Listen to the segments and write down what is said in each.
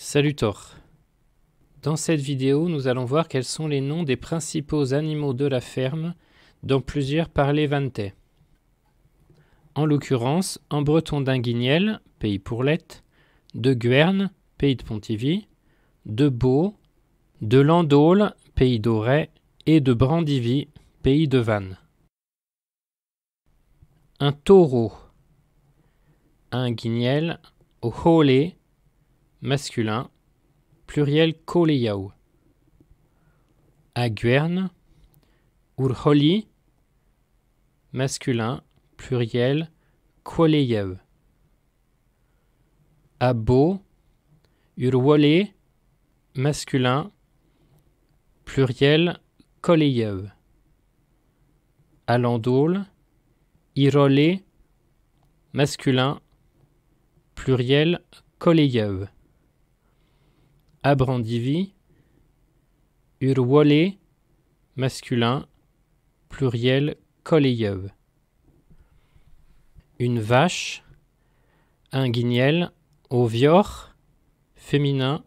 Salut Thor Dans cette vidéo, nous allons voir quels sont les noms des principaux animaux de la ferme dont plusieurs parlaient vantais. En l'occurrence, en breton d'Inguignel, pays pourlette, de Guerne, pays de Pontivy, de Beau, de Landaule, pays d'Auray, et de Brandivy, pays de Vannes. Un taureau, un guignel, au Holé, masculin, pluriel Koleyau. Aguern, « Urholi, masculin, pluriel koleyaou. Abo, « Beau, Urwole, masculin, pluriel koleyaou. À irole », masculin, pluriel Koleyeu. Abrandivi, Urwole, masculin, pluriel, Koleyev. Une vache, un guignel, ovior, féminin,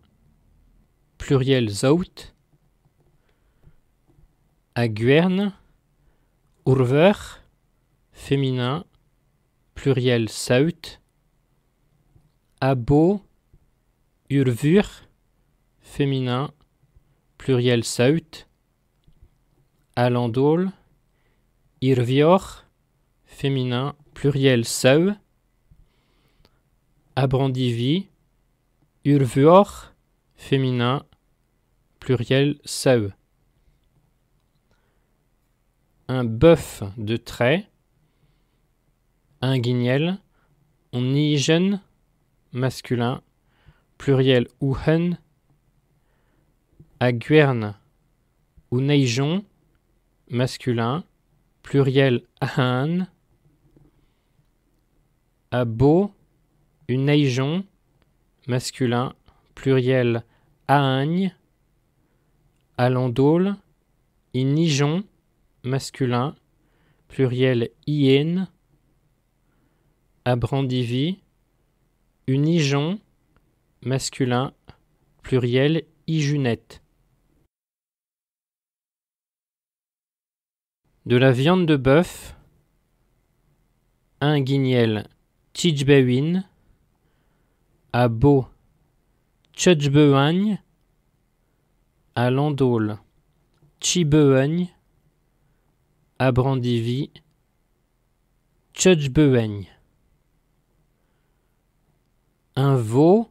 pluriel, zout. Aguern, Guerne, Urver, féminin, pluriel, saut. Abo, Urvur, féminin, pluriel saut, alandol, irvior, féminin, pluriel saut, abrandivi, urvior, féminin, pluriel saut. Un bœuf de trait, un guignel on masculin, pluriel uhen, à Guerne ou Neijon, masculin, pluriel Ahan, À Beau, une Neijon, masculin, pluriel Ahagne. À Landaule, une Nijon, masculin, pluriel Ien À Brandivy, une Nijon, masculin, pluriel Ijunette. de la viande de bœuf, un guignel Tijbewin, à Beau Tchutchbewagne, à Landol Tchibewagne, à Brandivy Un veau,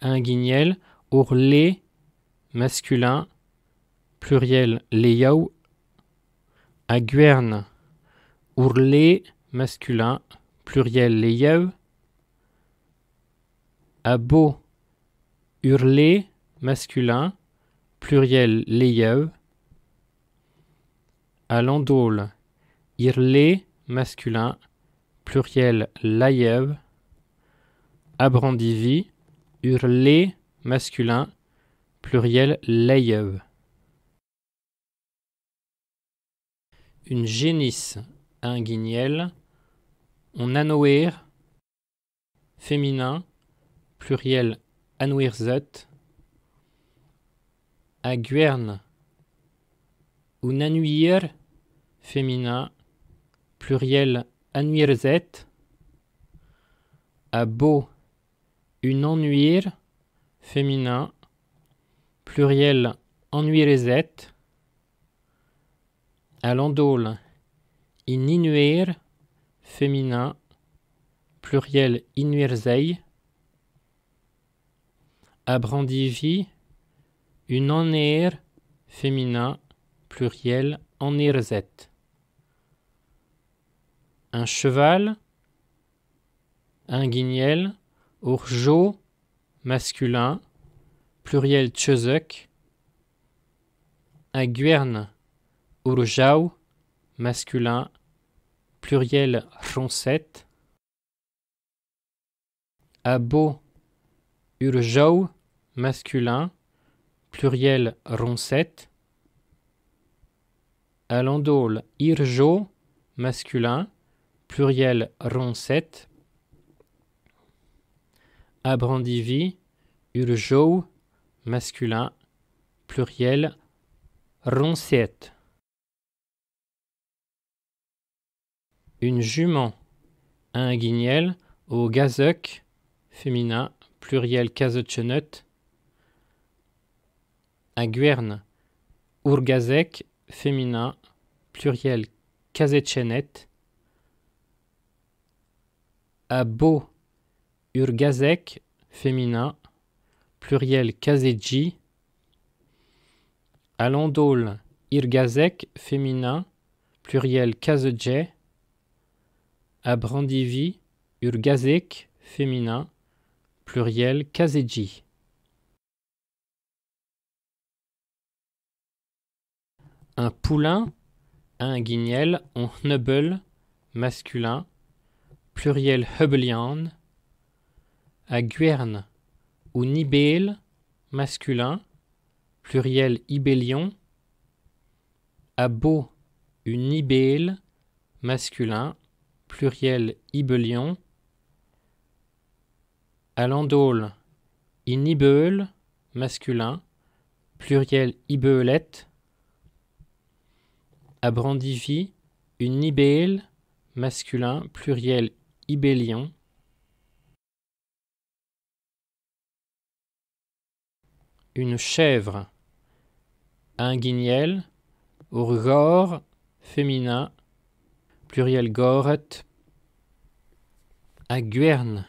un guignel, ourlet masculin, pluriel, les à Guerne, ourlé » masculin, pluriel Leyev, à Beau, hurlé » masculin, pluriel Leyev, à Landaule, « masculin, pluriel layev » à Brandivy, hurlé » masculin, pluriel layev » une génisse un guignel, un anoir, féminin, pluriel anouirzet, à guerne, ou féminin, pluriel anuirzet, à beau, une ennuire, féminin, pluriel ennuirzet, à l'andole. féminin, pluriel inuerzei, À Brandivi, une enner, féminin, pluriel Enerzet Un cheval, un guignel, urjo, masculin, pluriel tchezek. un Guerne, Urjau, masculin, pluriel Roncette. Abo, Urjau, masculin, pluriel Roncette. Alandol, Irjo, masculin, pluriel Roncette. Abrandivi, Urjou, masculin, pluriel Roncette. une jument, un guignel, au gazek, féminin, pluriel kazotchenut, à Guerne, urgazek féminin, pluriel kazechenet, à Beau, urgazek féminin, pluriel kazeji, à londol, irgazek féminin, pluriel kazetje, à brandivi, Urgazek, féminin, pluriel Kazeji. Un poulain un guignel en Hubble, masculin, pluriel hublion À Guerne ou Nibel, masculin, pluriel Ibélion. À Beau, une Nibel, masculin, pluriel Ibelion. À une ibeule, masculin, pluriel Ibeulette. À Brandivie, une masculin, pluriel ibellion, Une chèvre, un guignel, Urgor, féminin, pluriel goret, à Guerne,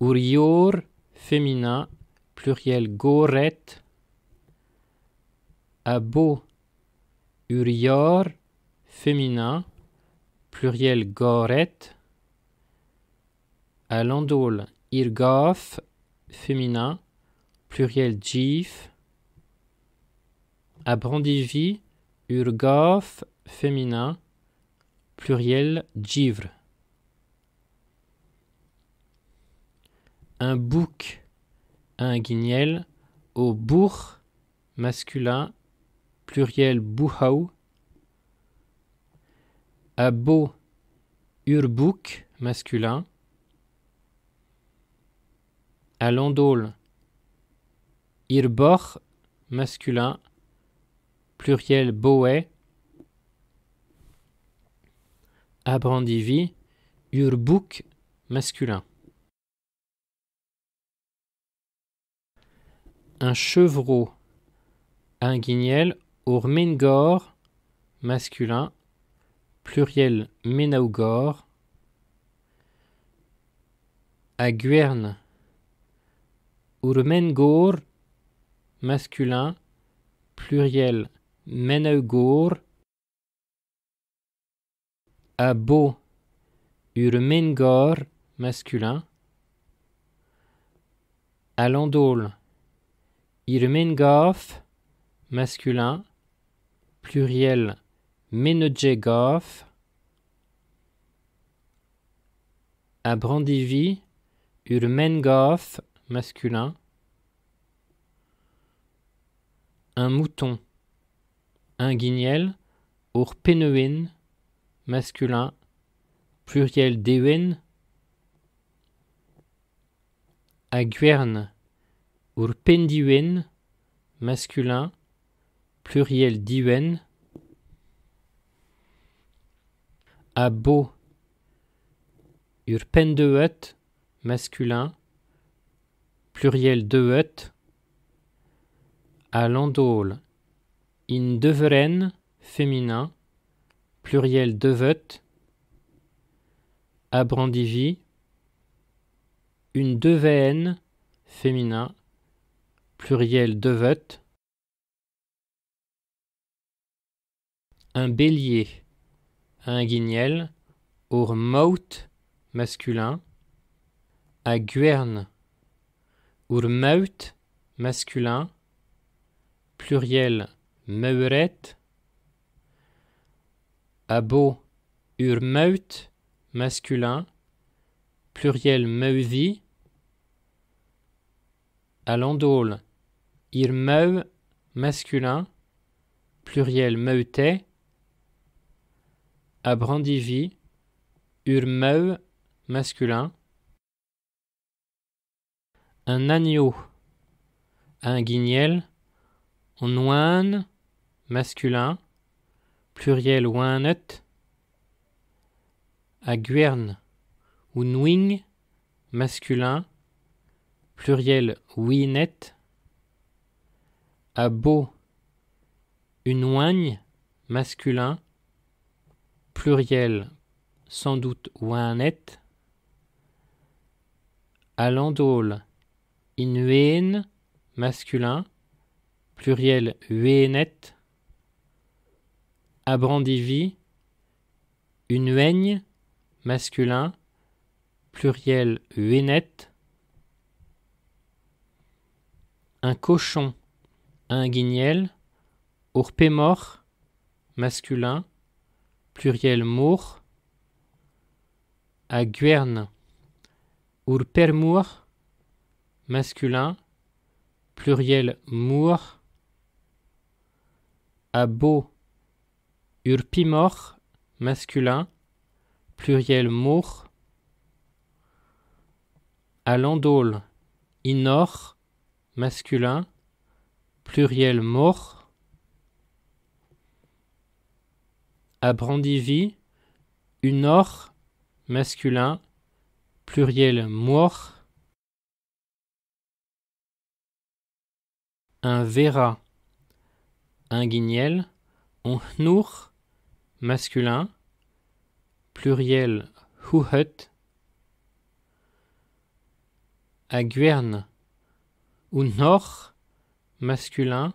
urior, féminin, pluriel goret, à Beau, urior, féminin, pluriel goret, à Landoul, irgaf, féminin, pluriel gif, à Urgof urgaf, féminin, pluriel givre. Un bouc, un guignel, au bourg, masculin, pluriel bouhau. À beau, urbouk, masculin. À l'andole, irbor, masculin, pluriel boé Abrandivi, Urbuk masculin. Un chevreau, un guignel, Urmengor masculin, pluriel Menaugor, à Guerne, Urmengor masculin, pluriel Menaugor, abo, urmengor, masculin, alandol, Irmengorf » masculin, pluriel, Menegegorf »« à Brandivi, masculin. Un mouton. Un guignel »« Urpenewin, masculin, pluriel d'Ewen, Aguern urpendiwen, masculin, pluriel diwen, Abo urpendeuet, masculin, pluriel deuet, à landol, in féminin, Pluriel à Abrandivie, une devéenne féminin, pluriel vote un bélier, un guignel, Urmaut masculin, à guern Urmaut masculin, pluriel Meuret, abo ur meut masculin, pluriel meuvi, à l'andole ir masculin, pluriel meute. à Brandivy ur masculin, un agneau, un guignel, un oine masculin, pluriel ou un à Guerne ou WING masculin, pluriel Winet, à Beau, une oigne, masculin, pluriel sans doute OUINET à Landôle, une masculin, pluriel OUINET a une huègne, masculin, pluriel huénette, un cochon, un guignel, mort, masculin, pluriel mour, à Guerne, urpermour, masculin, pluriel mour, à Beau, Urpimor, masculin, pluriel mour. Alandol, inor, masculin, pluriel mor. ABRANDIVI, unor, masculin, pluriel mor. Un vera, un guignel, on masculin, pluriel huhet, à Guerne, unor, masculin,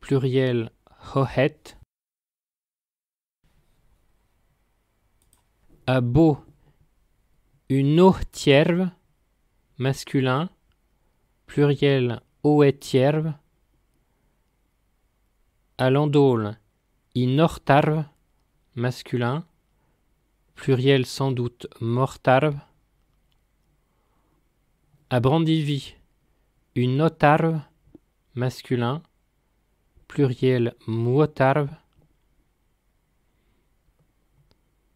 pluriel hohet, à Beau, tièvre, masculin, pluriel oetierve, à Landôle, INORTARV, masculin, pluriel sans doute MORTARV. À Brandivy, une masculin, pluriel muotarv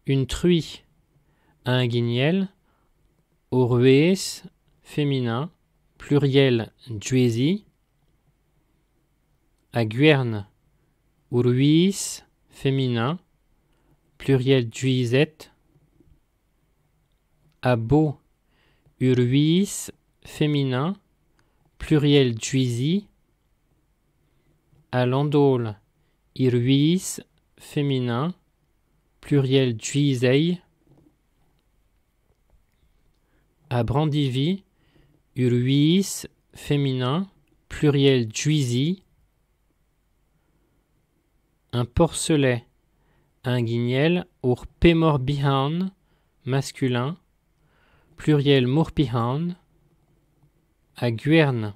Une truie un guignel, orues féminin, pluriel duesi, À Guerne, Urhuis, féminin, pluriel duisette. Abo, Uruis, féminin, pluriel à Alandol, Iruis, féminin, pluriel juizei. À brandivi, Uruis, féminin, pluriel juizi un porcelet, un guignel ur pemorbihan, masculin, pluriel mourpihan, à Guerne.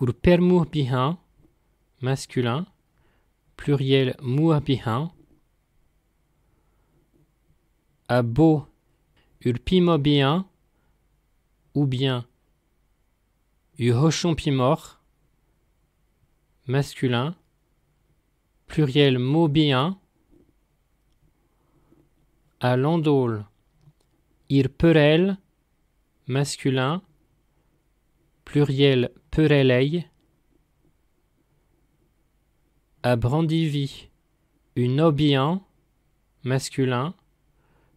Ur permourbihan, masculin, pluriel mourbihan, à Beau, bihan, ou bien pimor, masculin, pluriel mobien à landol, irperel, masculin, pluriel perellei, à brandivi. Une obien, masculin,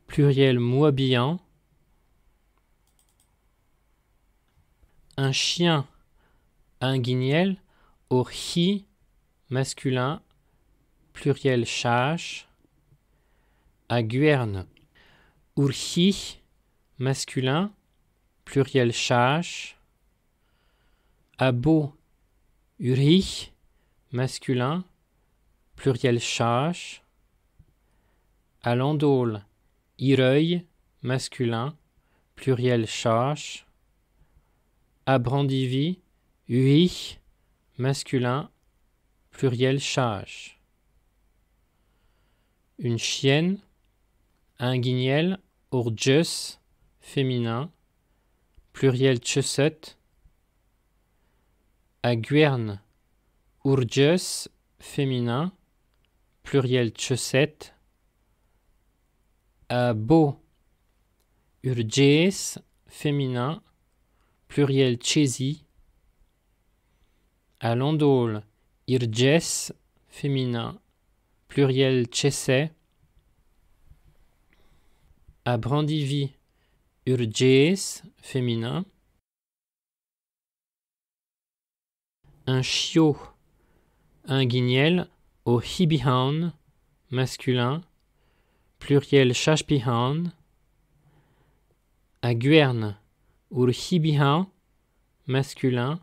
pluriel moabien, un chien, un guignel au hi masculin, pluriel charge, à Guerne. masculin, pluriel à Beau, urich masculin, pluriel charge, à Ireuil, masculin, pluriel charge, à Brandivy, masculin, pluriel charge une chienne, un guignel, urges, féminin, pluriel chuset. à Guerne, urges, féminin, pluriel chuset. à Beau, urges, féminin, pluriel tchési, à Landol, irges, féminin, pluriel tchessé, à Brandivi, Urges, féminin, un chiot, un guignel, au Hibihan, masculin, pluriel Shashpihan, à Guerne, ur Hibihan, masculin,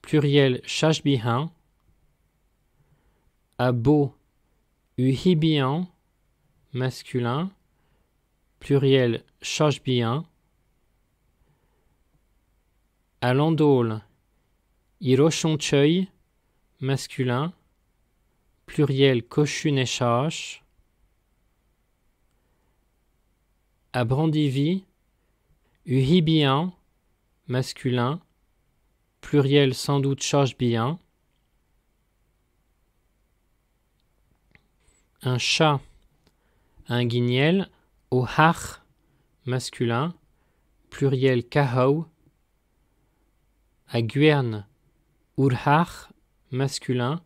pluriel chashbihan à Beau, uhibian masculin, pluriel shoshbian, à Landol, masculin, pluriel koshuneshash, à uhi uhibian, masculin, pluriel sans doute shoshbian, un chat, un guignel, au har masculin, pluriel kahou, à guern »,« urhach masculin,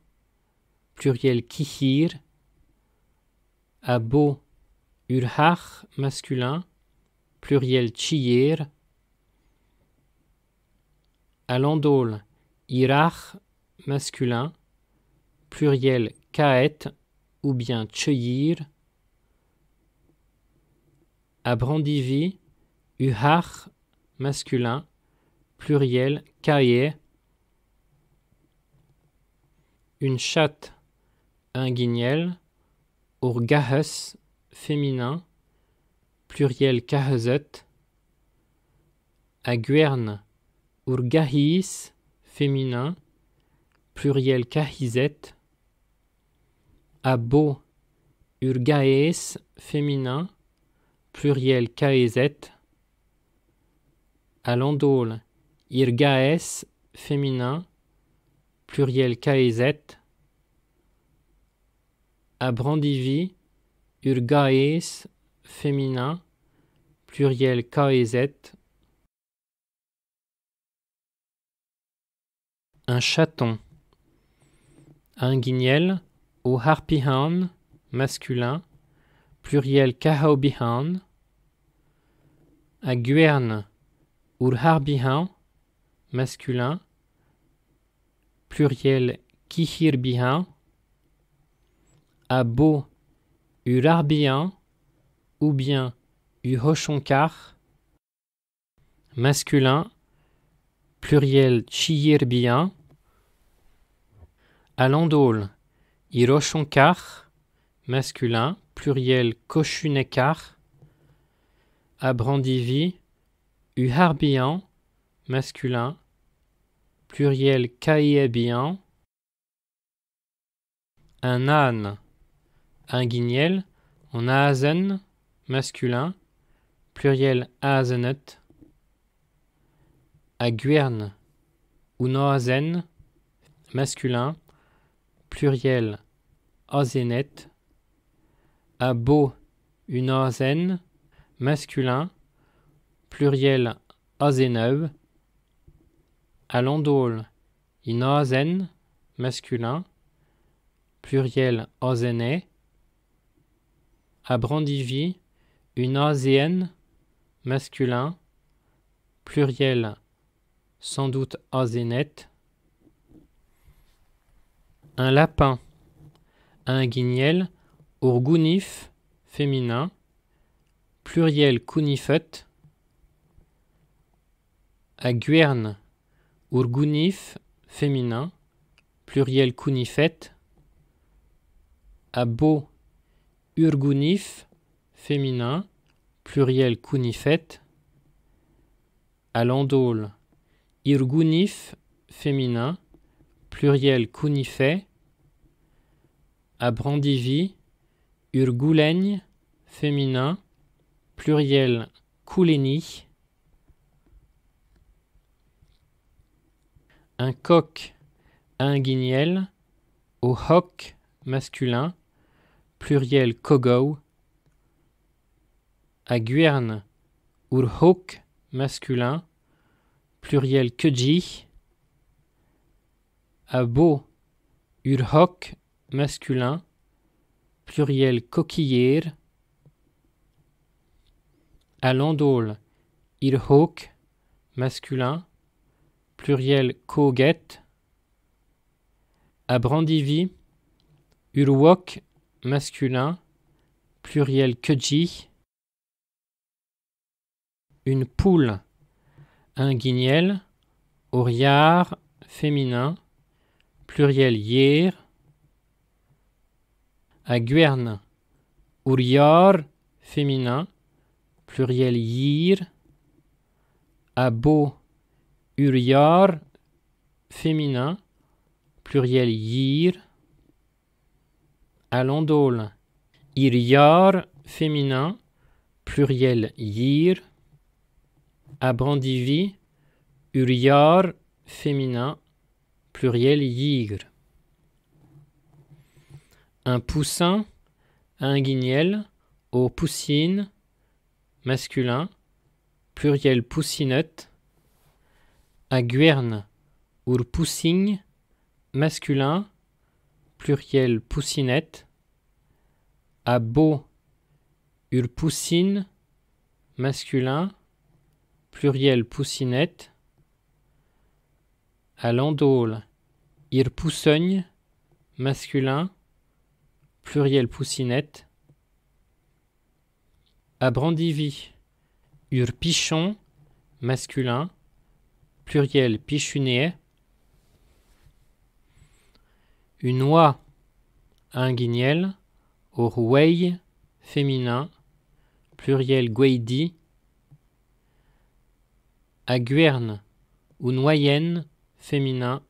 pluriel kihir, à Beau, urhach masculin, pluriel chiyir, à Landol, irach masculin, pluriel kaet ou bien tchoyir À brandivi uhar masculin, pluriel, cahier. Une chatte, un guignel, urgahus, féminin, pluriel, kahuzet. À guern urgahis, féminin, pluriel, kahizet beau, urgaes féminin pluriel kaez à l'andole irgaes féminin pluriel kaez à brandivi urgaes féminin pluriel kaez un chaton un guignel au harpihan masculin, pluriel kahaubihan, à guerne urharbihan masculin, pluriel kihirbihan, à beau urarbihan ou bien uhochonkar masculin, pluriel chiyirbien, à landol Hiroshonkar, masculin, pluriel Koshunekar, Abrandivi, Uharbian, masculin, pluriel Kaiebian. un âne, un guignel, on a masculin, pluriel azenet, Aguern, Guerne, unoazen, masculin, pluriel ozenet, à beau une azène, masculin, pluriel azeneuve, à l'andole une masculin, pluriel ozené, à Brandivy une azienne, masculin, pluriel sans doute azénètes un lapin, un guignel, urgunif féminin, pluriel cunifet à Guerne, urgunif féminin, pluriel cunifet à Beau, urgunif féminin, pluriel cunifet à landole. irgunif féminin, pluriel cunifet à brandivi, féminin, pluriel Couleni. Un coq un guignel, au hoc masculin, pluriel Kogo. À Guerne, urhoc, masculin, pluriel queji. À Beau, Urhok masculin, pluriel coquiller, à il irhok, masculin, pluriel koget, à Brandivy, urwok, masculin, pluriel keji, une poule, un guignel, oriar, féminin, pluriel yer, à Guerne. Uriar, féminin, pluriel yir. À Beau, Uriar, féminin, pluriel yir. À Landôle, Iriar, féminin, pluriel yir. À Brandivie, Uriar, féminin, pluriel Yir un poussin, un guignel, aux poussines, masculin, pluriel poussinette, à guerne, ur poussigne, masculin, pluriel poussinette, à beau, ur poussine, masculin, pluriel poussinette, à landaule ir poussogne, masculin, pluriel Poussinette, à Brandivy, Urpichon, masculin, pluriel pichuné. une oie, un guignel, au féminin, pluriel Gueidi, à Guerne ou Noyenne, féminin,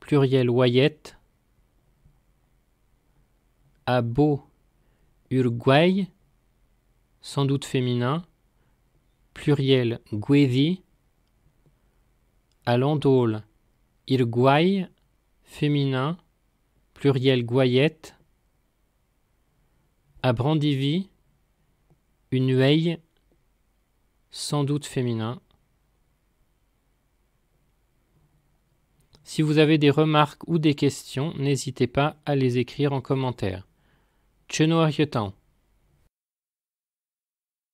pluriel Wayette, abo Uruguay, sans doute féminin, pluriel à Landol Irguay, féminin, pluriel guayette, à Brandivi, une hueille, sans doute féminin. Si vous avez des remarques ou des questions, n'hésitez pas à les écrire en commentaire. Je ne